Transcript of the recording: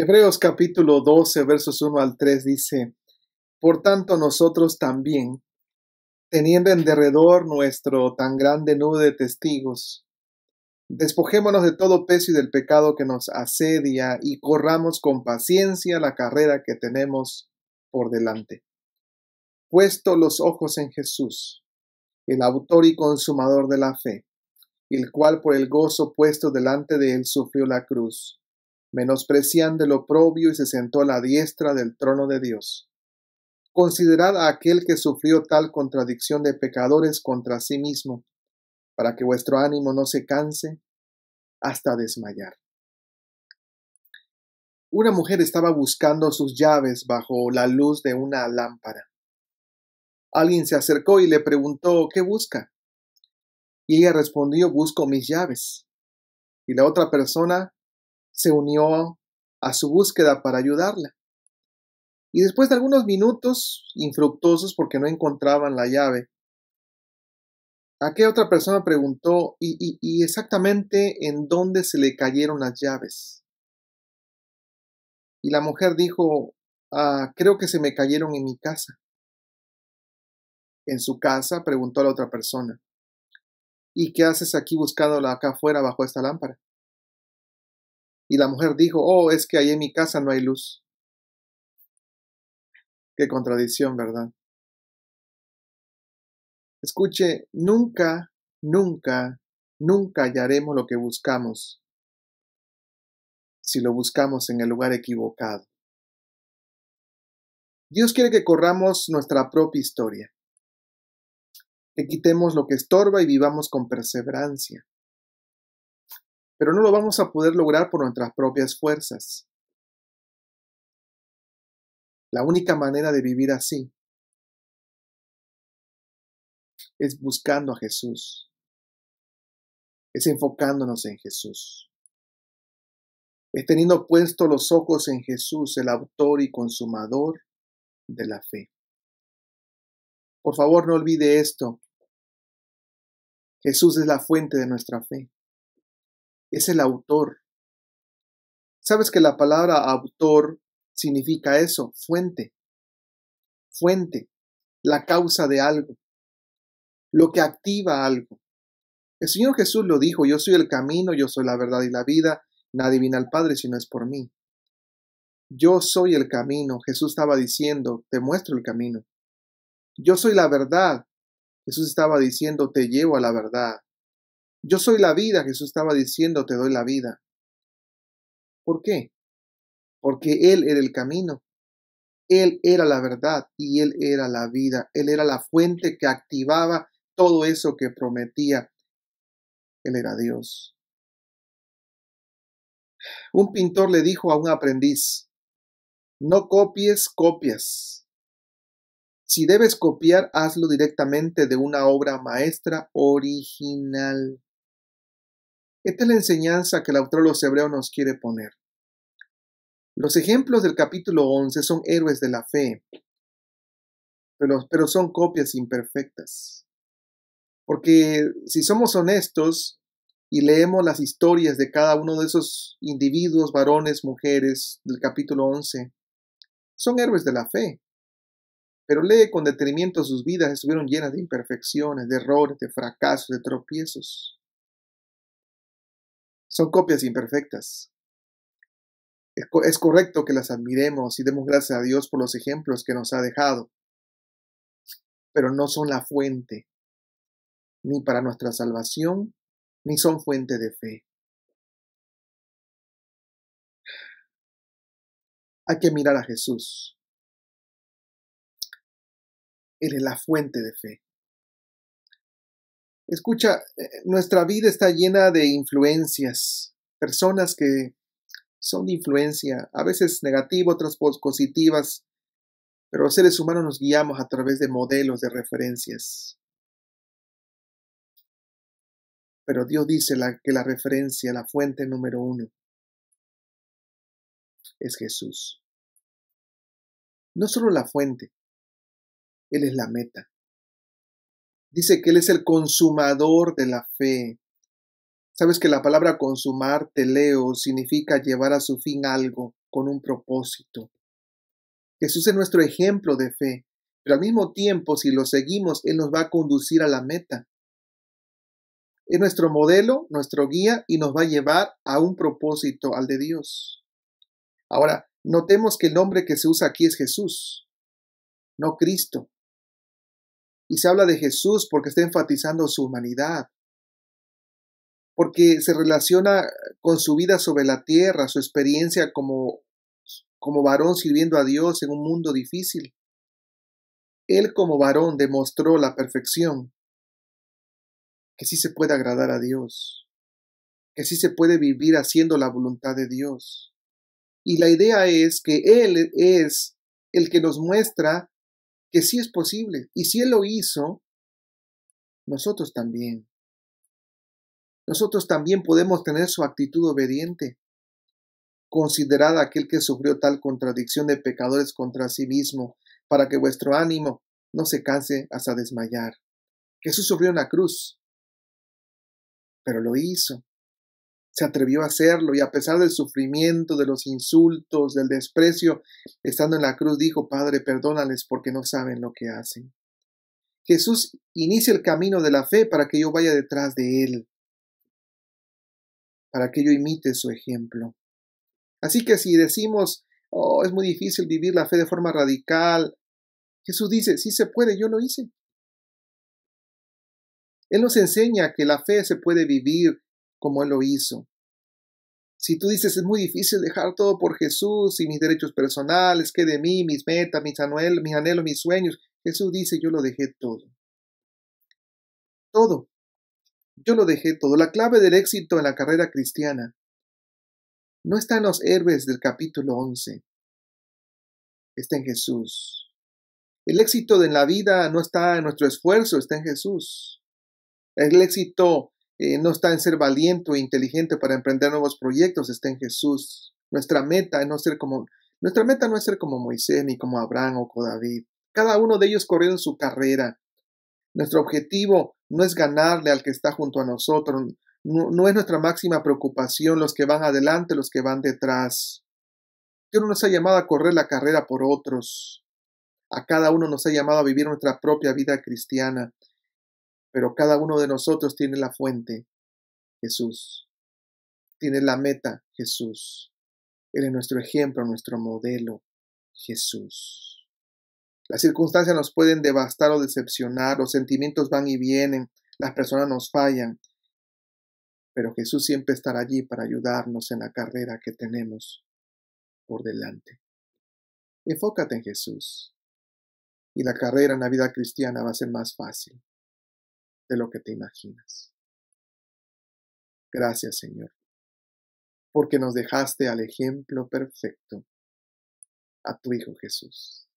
Hebreos capítulo 12, versos 1 al 3 dice, Por tanto nosotros también, teniendo en derredor nuestro tan grande nube de testigos, despojémonos de todo peso y del pecado que nos asedia y corramos con paciencia la carrera que tenemos por delante. Puesto los ojos en Jesús, el autor y consumador de la fe, el cual por el gozo puesto delante de él sufrió la cruz menospreciando lo oprobio y se sentó a la diestra del trono de Dios. Considerad a aquel que sufrió tal contradicción de pecadores contra sí mismo, para que vuestro ánimo no se canse hasta desmayar. Una mujer estaba buscando sus llaves bajo la luz de una lámpara. Alguien se acercó y le preguntó ¿Qué busca? Y ella respondió Busco mis llaves. Y la otra persona se unió a su búsqueda para ayudarla. Y después de algunos minutos infructuosos porque no encontraban la llave, qué otra persona preguntó, ¿y, exactamente en dónde se le cayeron las llaves? Y la mujer dijo, ah, creo que se me cayeron en mi casa. En su casa preguntó la otra persona, ¿y qué haces aquí buscándola acá afuera bajo esta lámpara? Y la mujer dijo, oh, es que ahí en mi casa no hay luz. Qué contradicción, ¿verdad? Escuche, nunca, nunca, nunca hallaremos lo que buscamos si lo buscamos en el lugar equivocado. Dios quiere que corramos nuestra propia historia, que quitemos lo que estorba y vivamos con perseverancia pero no lo vamos a poder lograr por nuestras propias fuerzas. La única manera de vivir así es buscando a Jesús, es enfocándonos en Jesús, es teniendo puestos los ojos en Jesús, el autor y consumador de la fe. Por favor, no olvide esto. Jesús es la fuente de nuestra fe es el autor. ¿Sabes que la palabra autor significa eso? Fuente. Fuente. La causa de algo. Lo que activa algo. El Señor Jesús lo dijo, yo soy el camino, yo soy la verdad y la vida, nadie viene al Padre si no es por mí. Yo soy el camino, Jesús estaba diciendo, te muestro el camino. Yo soy la verdad, Jesús estaba diciendo, te llevo a la verdad. Yo soy la vida, Jesús estaba diciendo, te doy la vida. ¿Por qué? Porque Él era el camino, Él era la verdad y Él era la vida, Él era la fuente que activaba todo eso que prometía. Él era Dios. Un pintor le dijo a un aprendiz, no copies copias. Si debes copiar, hazlo directamente de una obra maestra original. Esta es la enseñanza que el autor de los Hebreos nos quiere poner. Los ejemplos del capítulo 11 son héroes de la fe, pero, pero son copias imperfectas. Porque si somos honestos y leemos las historias de cada uno de esos individuos, varones, mujeres del capítulo 11, son héroes de la fe. Pero lee con detenimiento sus vidas, estuvieron llenas de imperfecciones, de errores, de fracasos, de tropiezos son copias imperfectas. Es correcto que las admiremos y demos gracias a Dios por los ejemplos que nos ha dejado, pero no son la fuente, ni para nuestra salvación, ni son fuente de fe. Hay que mirar a Jesús. Él es la fuente de fe. Escucha, eh, nuestra vida está llena de influencias, personas que son de influencia, a veces negativa, otras positivas, pero los seres humanos nos guiamos a través de modelos, de referencias. Pero Dios dice que la referencia, la fuente número uno, es Jesús. No solo la fuente, Él es la meta. Dice que Él es el consumador de la fe. Sabes que la palabra consumar, te leo, significa llevar a su fin algo con un propósito. Jesús es nuestro ejemplo de fe, pero al mismo tiempo, si lo seguimos, Él nos va a conducir a la meta. Es nuestro modelo, nuestro guía y nos va a llevar a un propósito, al de Dios. Ahora, notemos que el nombre que se usa aquí es Jesús, no Cristo. Y se habla de Jesús porque está enfatizando su humanidad, porque se relaciona con su vida sobre la tierra, su experiencia como, como varón sirviendo a Dios en un mundo difícil. Él como varón demostró la perfección, que sí se puede agradar a Dios, que sí se puede vivir haciendo la voluntad de Dios. Y la idea es que Él es el que nos muestra que sí es posible. Y si Él lo hizo, nosotros también. Nosotros también podemos tener su actitud obediente. Considerad aquel que sufrió tal contradicción de pecadores contra sí mismo, para que vuestro ánimo no se canse hasta desmayar. Jesús sufrió una cruz, pero lo hizo se atrevió a hacerlo y a pesar del sufrimiento, de los insultos, del desprecio, estando en la cruz dijo, Padre, perdónales porque no saben lo que hacen. Jesús inicia el camino de la fe para que yo vaya detrás de Él, para que yo imite su ejemplo. Así que si decimos, oh, es muy difícil vivir la fe de forma radical, Jesús dice, sí se puede, yo lo hice. Él nos enseña que la fe se puede vivir como Él lo hizo. Si tú dices, es muy difícil dejar todo por Jesús y mis derechos personales, que de mí, mis metas, mis, mis anhelos, mis sueños, Jesús dice, yo lo dejé todo. Todo. Yo lo dejé todo. La clave del éxito en la carrera cristiana no está en los héroes del capítulo 11, está en Jesús. El éxito en la vida no está en nuestro esfuerzo, está en Jesús. El éxito eh, no está en ser valiente e inteligente para emprender nuevos proyectos, está en Jesús. Nuestra meta, no ser como, nuestra meta no es ser como Moisés, ni como Abraham o como David. Cada uno de ellos en su carrera. Nuestro objetivo no es ganarle al que está junto a nosotros, no, es nuestra máxima preocupación los que van adelante, los que van detrás. Dios nos ha llamado a correr la carrera por otros. A cada uno nos ha llamado a vivir nuestra propia vida cristiana. Pero cada uno de nosotros tiene la fuente, Jesús. Tiene la meta, Jesús. es nuestro ejemplo, nuestro modelo, Jesús. Las circunstancias nos pueden devastar o decepcionar, los sentimientos van y vienen, las personas nos fallan, pero Jesús siempre estará allí para ayudarnos en la carrera que tenemos por delante. Enfócate en Jesús y la carrera en la vida cristiana va a ser más fácil de lo que te imaginas. Gracias, Señor, porque nos dejaste al ejemplo perfecto, a tu Hijo Jesús.